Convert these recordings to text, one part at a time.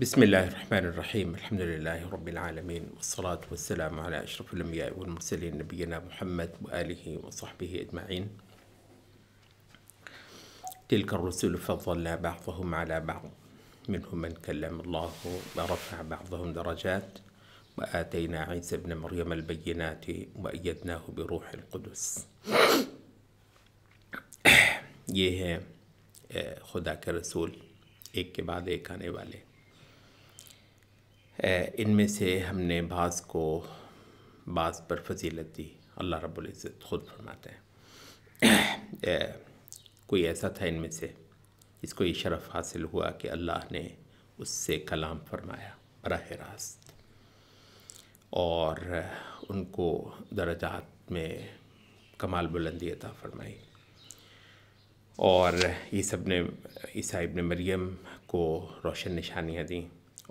بسم الله الرحمن الرحيم الحمد لله رب العالمين والصلاة والسلام على أشرف الأنبياء والمرسلين نبينا محمد وآله وصحبه أجمعين تلك الرسل فضلنا بعضهم على بعض منهم من كلم الله ورفع بعضهم درجات وآتينا عيسى ابن مريم البينات وأيدناه بروح القدس ये हैं खुदा के रसूल एक के बाद एक आने इनमें से हमने बास को बास पर फजीलत दी अल्लाह रब्बुल इज़्ज़त ख़ुद फरमाते हैं कोई ऐसा था इनमें से इसको ये शरफ़ हासिल हुआ कि अल्लाह ने उससे कलाम फरमाया बरह रास्त और उनको दर्जात में कमाल बुलंदी अता फरमाई और ये सब ने ईसा इबन मरियम को रोशन निशानियाँ दीं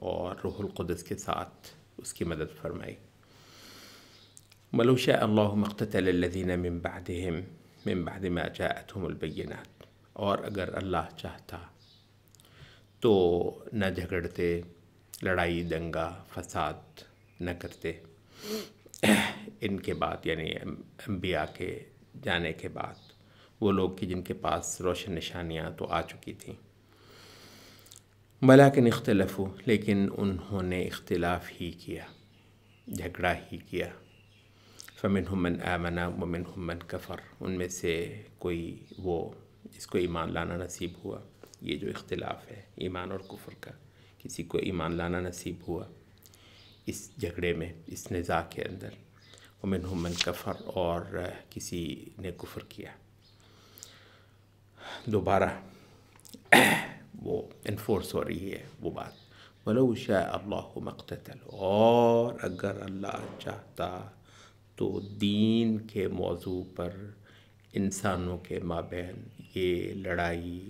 और क़ुदस के साथ उसकी मदद फरमाई मलूशा अल्लाह मख्तलदीन मम्बाद मम्बाद में अजातमलबैनात और अगर अल्लाह चाहता तो न झगड़ते लड़ाई दंगा फसाद न करते इनके बाद यानी अम्बिया के जाने के बाद वो लोग कि जिनके पास रोशन निशानियाँ तो आ चुकी थीं मलाकिन इख्तलफ लेकिन उन्होंने इख्तलाफ ही किया झगड़ा ही किया फ़मिन हमन आमना ममिन हमन कफ़र उनमें से कोई वो जिसको ईमान लाना नसीब हुआ ये जो इख्तलाफ है ईमान और कुफर का किसी को ईमान लाना नसीब हुआ इस झगड़े में इस नज़ा के अंदर उमिन हमन कफ़र और किसी ने कुफर किया दोबारा वो इन्फोर्स हो रही है वो बात बलो शाह अल्लाह मकतल और अगर अल्लाह चाहता तो दीन के मौजू पर इंसानों के माबेन ये लड़ाई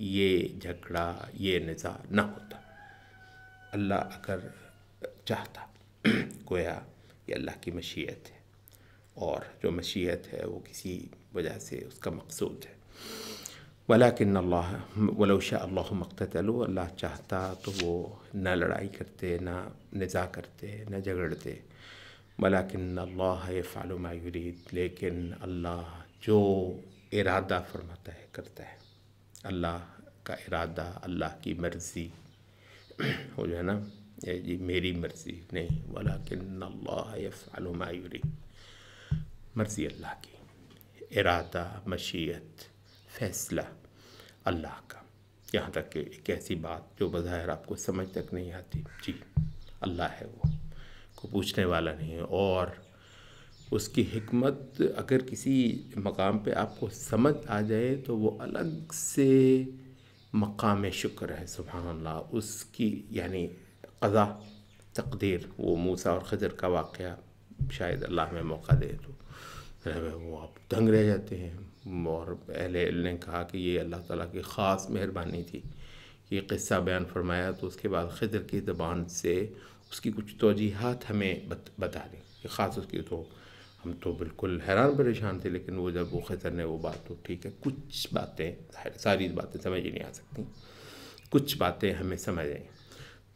ये झगड़ा ये निज़ा ना होता अल्लाह अगर चाहता गोया ये अल्लाह की मशीयत है और जो मशीयत है वो किसी वजह से उसका मकसूद है ولكن الله ولو شاء الله ما اقتتلوا अल्लाह चाहता तो वो ना लड़ाई करते ना निज़ा करते ना झगड़ते वलाकिन अल्लाह फ़ाल मायूरीद लेकिन अल्लाह जो इरादा फरमाता है करता है अल्लाह का इरादा अल्लाह की मर्ज़ी हो जो है ना जी मेरी मर्ज़ी नहीं वलाकिन अल्लाह फ़ाल मायूरीद मर्ज़ी अल्लाह की इरादा मशीयत फैसला अल्लाह का यहाँ तक कि एक ऐसी बात जो बज़ाहिर आपको समझ तक नहीं आती जी अल्लाह है वो को पूछने वाला नहीं है और उसकी हमत अगर किसी मकाम पे आपको समझ आ जाए तो वो अलग से मकाम शुक्र है सुबहानल्ला उसकी यानी कज़ा तकदीर वो मूसा और खजर का वाक़ शायद अल्लाह में मौका दे तो वो आप दंग रह जाते हैं और पहले ने कहा कि ये अल्लाह ताला की ख़ास मेहरबानी थी ये किस्सा बयान फरमाया तो उसके बाद खिदर की ज़बान से उसकी कुछ तोजीहत हमें बत, बता दी कि ख़ास उसकी तो हम तो बिल्कुल हैरान परेशान थे लेकिन वो जब वो खिदर ने वो बात तो ठीक है कुछ बातें सारी बातें समझ ही नहीं आ सकती कुछ बातें हमें समझ आई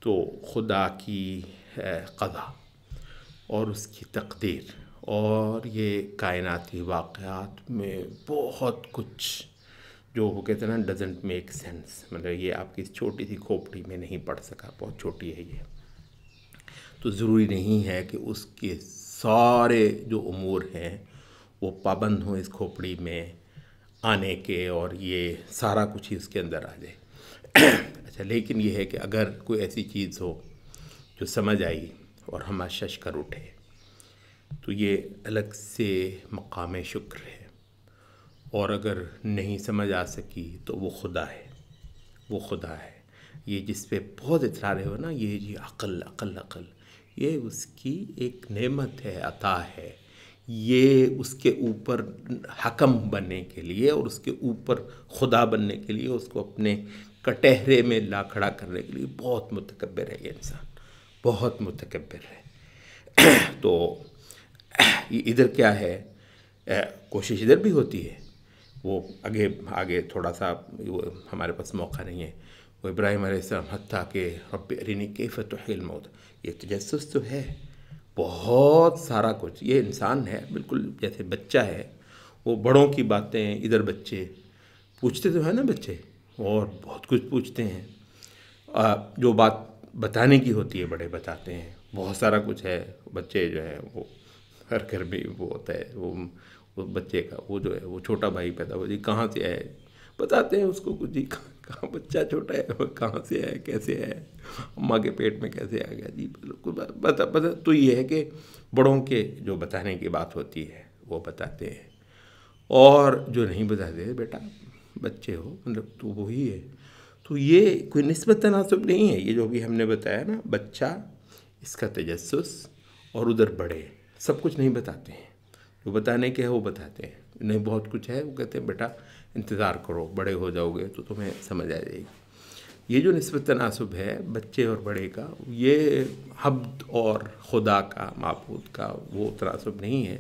तो खुदा की कदा और उसकी तकदीर और ये कायनाती वाक़ात में बहुत कुछ जो वो कहते हैं ना डजेंट मेक सेंस मतलब ये आपकी छोटी सी खोपड़ी में नहीं पढ़ सका बहुत छोटी है ये तो ज़रूरी नहीं है कि उसके सारे जो उमूर हैं वो पाबंद हों इस खोपड़ी में आने के और ये सारा कुछ ही उसके अंदर आ जाए अच्छा लेकिन ये है कि अगर कोई ऐसी चीज़ हो जो समझ आई और हम अशश कर उठे तो ये अलग से मकाम शुक्र है और अगर नहीं समझ आ सकी तो वो खुदा है वो खुदा है ये जिस पे बहुत इतरार है ना ये जी अकल अकल अकल ये उसकी एक नेमत है अता है ये उसके ऊपर हकम बनने के लिए और उसके ऊपर खुदा बनने के लिए उसको अपने कटहरे में ला खड़ा करने के लिए बहुत मतकबर है ये इंसान बहुत मतकबर है तो इधर क्या है कोशिश इधर भी होती है वो आगे आगे थोड़ा सा हमारे पास मौका नहीं है वो इब्राहिम आसम हती के रब अरिनी कैफत मौत ये तजस्स तो है बहुत सारा कुछ ये इंसान है बिल्कुल जैसे बच्चा है वो बड़ों की बातें इधर बच्चे पूछते तो हैं ना बच्चे और बहुत कुछ पूछते हैं आ, जो बात बताने की होती है बड़े बताते हैं बहुत सारा कुछ है बच्चे जो है वो हर घर में वो होता है वो उस बच्चे का वो जो है वो छोटा भाई पैदा हुआ जी कहाँ से आया बताते हैं उसको कुछ जी कहाँ बच्चा छोटा है कहाँ से आया कैसे आया अम्मा के पेट में कैसे आ गया जी बिल्कुल बता बता तो ये है कि बड़ों के जो बताने की बात होती है वो बताते हैं और जो नहीं बताते बेटा बच्चे हो मतलब तो वही है तो ये कोई नस्बत तनासब नहीं है ये जो भी हमने बताया ना बच्चा इसका तजस और उधर बड़े सब कुछ नहीं बताते हैं जो बताने के हैं वो बताते हैं नहीं बहुत कुछ है वो कहते हैं बेटा इंतज़ार करो बड़े हो जाओगे तो तुम्हें समझ आ जाएगी ये जो नस्बत तनासब है बच्चे और बड़े का ये हब्द और खुदा का महबूद का वो तनासब नहीं है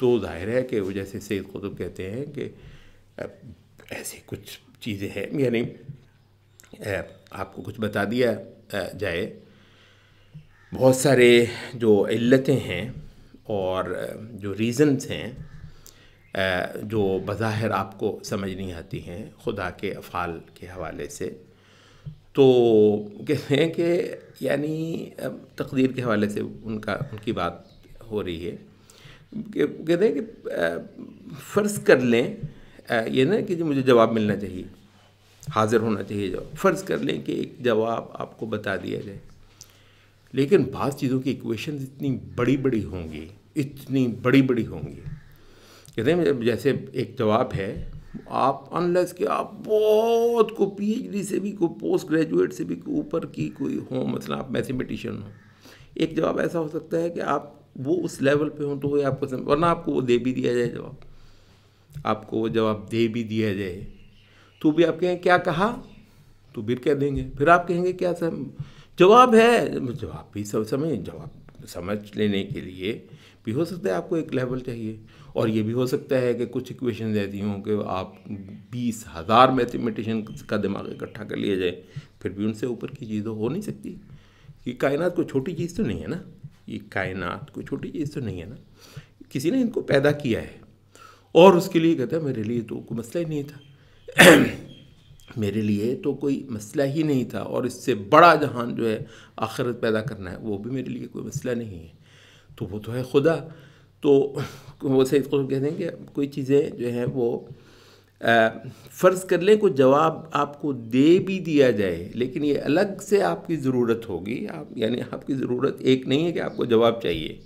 तो जाहिर है कि वो जैसे सैद कुतुब कहते हैं कि ऐसी कुछ चीज़ें हैं यानी आपको कुछ बता दिया जाए बहुत सारे जो इल्लतें हैं और जो रीज़न्स हैं जो बज़ाहिर आपको समझ नहीं आती हैं खुदा के अफ़ाल के हवाले से तो कहते हैं कि यानी तकदीर के हवाले से उनका उनकी बात हो रही है कहते हैं कि फ़र्ज़ कर लें ये ना कि मुझे जवाब मिलना चाहिए हाज़िर होना चाहिए जवाब फ़र्ज़ कर लें कि एक जवाब आपको बता दिया जाए लेकिन बात चीज़ों की इक्वेशन इतनी बड़ी बड़ी होंगी इतनी बड़ी बड़ी होंगी कहते हैं जैसे एक जवाब है आप अनलेस के आप बहुत को पीएचडी से भी को पोस्ट ग्रेजुएट से भी ऊपर की कोई हो मतलब आप मैथमेटिशियन हो एक जवाब ऐसा हो सकता है कि आप वो उस लेवल पे हो तो वो आपको समझ वरना आपको वो दे भी दिया जाए जवाब आपको वो जवाब दे भी दिया जाए तो भी आप कहें क्या कहा तो फिर कह देंगे फिर आप कहेंगे क्या सर जवाब है जवाब भी सब समय जवाब समझ लेने के लिए भी हो सकता है आपको एक लेवल चाहिए और ये भी हो सकता है कि कुछ इक्वेशन ऐसी हों कि आप बीस हज़ार मैथमेटिशन का दिमाग इकट्ठा कर लिया जाए फिर भी उनसे ऊपर की चीज़ तो हो नहीं सकती कि कायनात कोई छोटी चीज़ तो नहीं है ना ये कायनात कोई छोटी चीज़ तो नहीं है ना किसी ने इनको पैदा किया है और उसके लिए कहता है मेरे लिए तो कोई मसला ही नहीं था मेरे लिए तो कोई मसला ही नहीं था और इससे बड़ा जहान जो है आखिरत पैदा करना है वो भी मेरे लिए कोई मसला नहीं है तो वो तो है खुदा तो वो सही कसूर कहते हैं कि कोई चीज़ें जो हैं वो फ़र्ज़ कर लें कोई जवाब आपको दे भी दिया जाए लेकिन ये अलग से आपकी ज़रूरत होगी आप यानी आपकी ज़रूरत एक नहीं है कि आपको जवाब चाहिए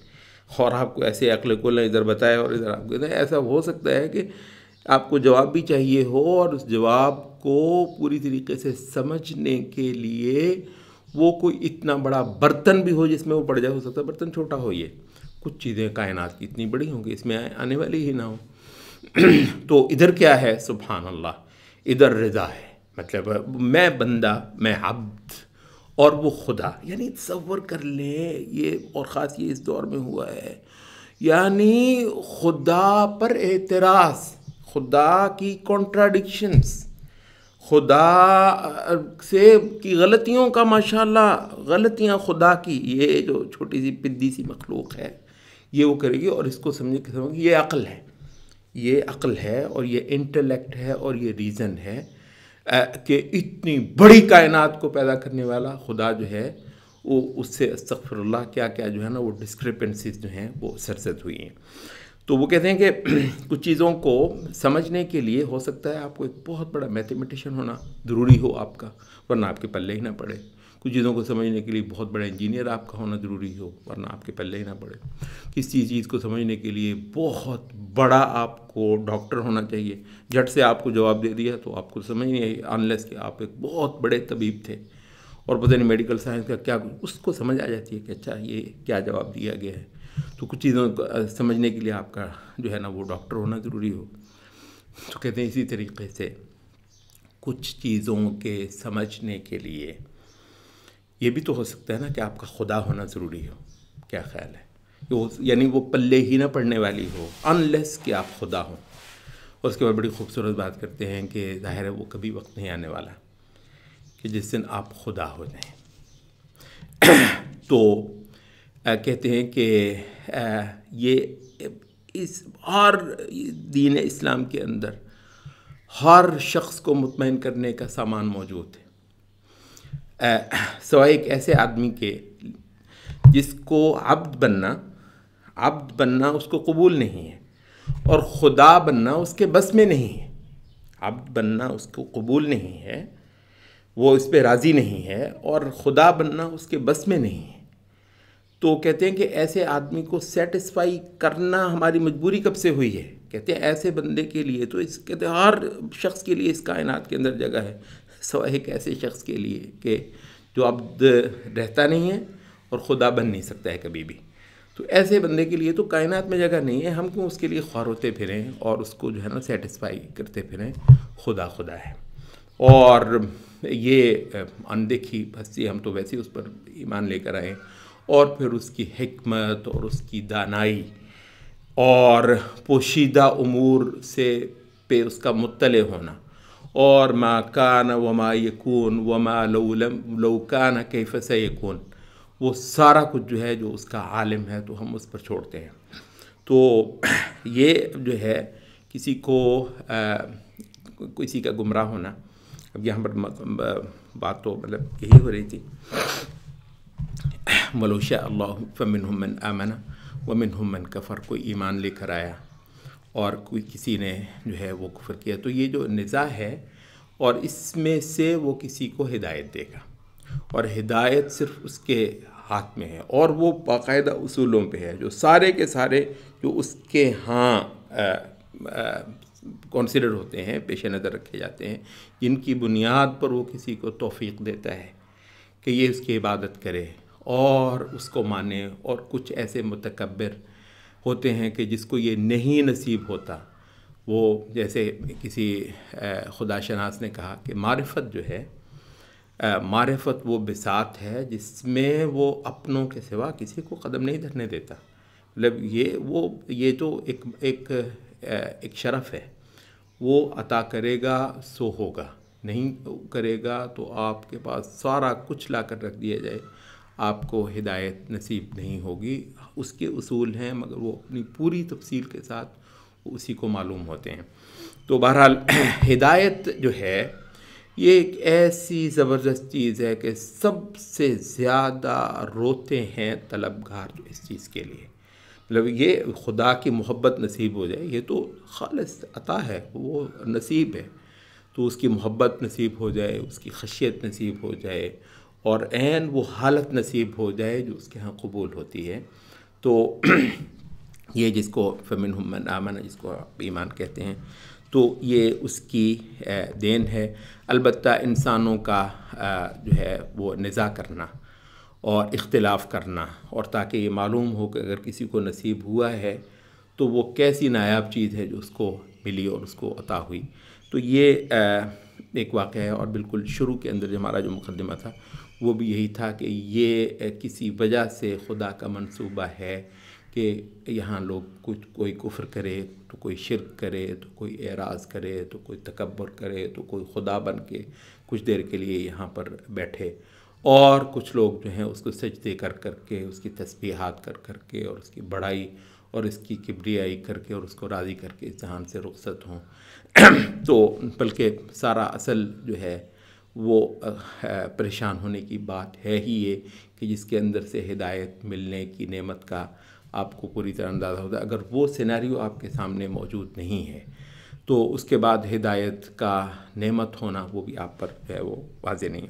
और आपको ऐसे अकल को इधर बताए और इधर आपको ऐसा हो सकता है कि आपको जवाब भी चाहिए हो और उस जवाब को पूरी तरीके से समझने के लिए वो कोई इतना बड़ा बर्तन भी हो जिसमें वो पड़ जाए हो सकता है बर्तन छोटा हो ये कुछ चीज़ें कायनात की इतनी बड़ी होंगी इसमें आने वाली ही ना हो तो इधर क्या है सुबहान अल्लाह इधर रजा है मतलब मैं बंदा मैं अब्द और वो खुदा यानी तस्वर कर लें ये और ख़ास ये इस दौर में हुआ है यानी खुदा पर एतराज़ खुदा की कॉन्ट्राडिक्शंस खुदा से की गलतियों का माशाल्लाह गलतियाँ खुदा की ये जो छोटी सी पिद्दी सी मखलूक है ये वो करेगी और इसको समझे कि समझ ये अक्ल है ये अक्ल है और ये इंटेलेक्ट है और ये रीज़न है कि इतनी बड़ी कायनात को पैदा करने वाला खुदा जो है वो उससे अस्तफ़रल्ला क्या क्या जो है ना वो डिस्क्रिपेंसीज जो हैं वो सरसद हुई हैं तो वो कहते हैं कि कुछ चीज़ों को समझने के लिए हो सकता है आपको एक बहुत बड़ा मैथमेटिशियन होना ज़रूरी हो आपका वरना आपके पल्ले ही ना पड़े कुछ चीज़ों को समझने के लिए बहुत बड़ा इंजीनियर आपका होना ज़रूरी हो वरना आपके पल्ले ही ना पड़े किसी चीज़ को समझने के लिए बहुत बड़ा आपको डॉक्टर होना चाहिए झट से आपको जवाब दे दिया तो आपको समझ नहीं आई अनलेस कि आप एक बहुत बड़े तबीब थे और पता नहीं मेडिकल साइंस का क्या उसको समझ आ जाती है कि अच्छा ये क्या जवाब दिया गया है तो कुछ चीज़ों को समझने के लिए आपका जो है ना वो डॉक्टर होना ज़रूरी हो तो कहते हैं इसी तरीके से कुछ चीज़ों के समझने के लिए ये भी तो हो सकता है ना कि आपका खुदा होना ज़रूरी हो क्या ख्याल है वो यानी वो पल्ले ही ना पड़ने वाली हो अनलेस कि आप खुदा हो उसके बाद बड़ी खूबसूरत बात करते हैं कि ज़ाहिर है वो कभी वक्त नहीं आने वाला कि जिस दिन आप खुदा हो जाएं तो कहते हैं कि ये इस हर दीन इस्लाम के अंदर हर शख्स को मुतमिन करने का सामान मौजूद है सवाए एक ऐसे आदमी के जिसको अब्द बनना अब्द बनना उसको कबूल नहीं है और खुदा बनना उसके बस में नहीं है अब्द बनना उसको कबूल नहीं है वो इस पर राज़ी नहीं है और खुदा बनना उसके बस में नहीं है तो कहते हैं कि ऐसे आदमी को सेटिस्फाई करना हमारी मजबूरी कब से हुई है कहते हैं ऐसे बंदे के लिए तो इस कहते हैं हर शख्स के लिए इस कायनात के अंदर जगह है सवाए एक ऐसे शख्स के लिए कि जो अब रहता नहीं है और खुदा बन नहीं सकता है कभी भी तो ऐसे बंदे के लिए तो कायनात में जगह नहीं है हम क्यों उसके लिए ख्वार होते फिरें और उसको जो है ना सेटिस्फाई करते फिरें खुदा खुदा है और ये अनदेखी हस्ती हम तो वैसे उस पर ईमान लेकर आएँ और फिर उसकी हमत और उसकी दानाई और पोशीदा अमूर से पे उसका मुतल होना और माँ कान वमा यकून वमा लम लौकान कैफ से यकून वो सारा कुछ जो है जो उसका आलम है तो हम उस पर छोड़ते हैं तो ये जो है किसी को आ, किसी का गुमराह होना अब यहाँ पर बात तो मतलब यही हो रही थी वलो शाह फ़मिन हमन आमना व मिन कफ़र कोई ईमान लेकर आया और कोई किसी ने जो है वो कफ़र किया तो ये जो निज़ा है और इसमें से वो किसी को हिदायत देगा और हिदायत सिर्फ उसके हाथ में है और वो बाकायदा असूलों पे है जो सारे के सारे जो उसके हाँ कॉन्सिडर होते हैं पेश नज़र रखे जाते हैं जिनकी बुनियाद पर वो किसी को तोफ़ी देता है कि ये उसकी इबादत करे और उसको माने और कुछ ऐसे मतकबर होते हैं कि जिसको ये नहीं नसीब होता वो जैसे किसी खुदा शनास ने कहा कि मारफत जो है मारफत वो बिसात है जिसमें वो अपनों के सिवा किसी को कदम नहीं धरने देता मतलब ये वो ये तो एक एक एक शरफ़ है वो अता करेगा सो होगा नहीं करेगा तो आपके पास सारा कुछ ला कर रख दिया जाए आपको हिदायत नसीब नहीं होगी उसके असूल हैं मगर वो अपनी पूरी तफसील के साथ उसी को मालूम होते हैं तो बहरहाल हिदायत जो है ये एक ऐसी ज़बरदस्त चीज़ है कि सबसे ज़्यादा रोते हैं तलबगार जो इस चीज़ के लिए मतलब ये खुदा की मोहब्बत नसीब हो जाए ये तो खालस अता है वो नसीब है तो उसकी मोहब्बत नसीब हो जाए उसकी खशियत नसीब हो जाए और एन वो हालत नसीब हो जाए जो उसके यहाँ कबूल होती है तो ये जिसको फमिन हमन आमन जिसको ईमान कहते हैं तो ये उसकी देन है अलबत् इंसानों का जो है वो निज़ा करना और इख्तलाफ करना और ताकि ये मालूम हो कि अगर किसी को नसीब हुआ है तो वो कैसी नायाब चीज़ है जो उसको मिली और उसको अता हुई तो ये एक वाक़ है और बिल्कुल शुरू के अंदर जो हमारा जो मुकदमा था वो भी यही था कि ये किसी वजह से खुदा का मंसूबा है कि यहाँ लोग कुछ कोई कुफ़र करे तो कोई शिरक करे तो कोई एराज करे तो कोई तकबर करे तो कोई खुदा बन के कुछ देर के लिए यहाँ पर बैठे और कुछ लोग जो हैं उसको सजदे कर कर के उसकी तस्बीहात कर कर के और उसकी बड़ाई और इसकी किबरियाई करके और उसको राज़ी करके इस जहान से रुख्सत हों तो बल्कि सारा असल जो है वो परेशान होने की बात है ही ये कि जिसके अंदर से हिदायत मिलने की नेमत का आपको पूरी तरह अंदाज़ा होता है अगर वो सिनेरियो आपके सामने मौजूद नहीं है तो उसके बाद हिदायत का नेमत होना वो भी आप पर है वो वाजे नहीं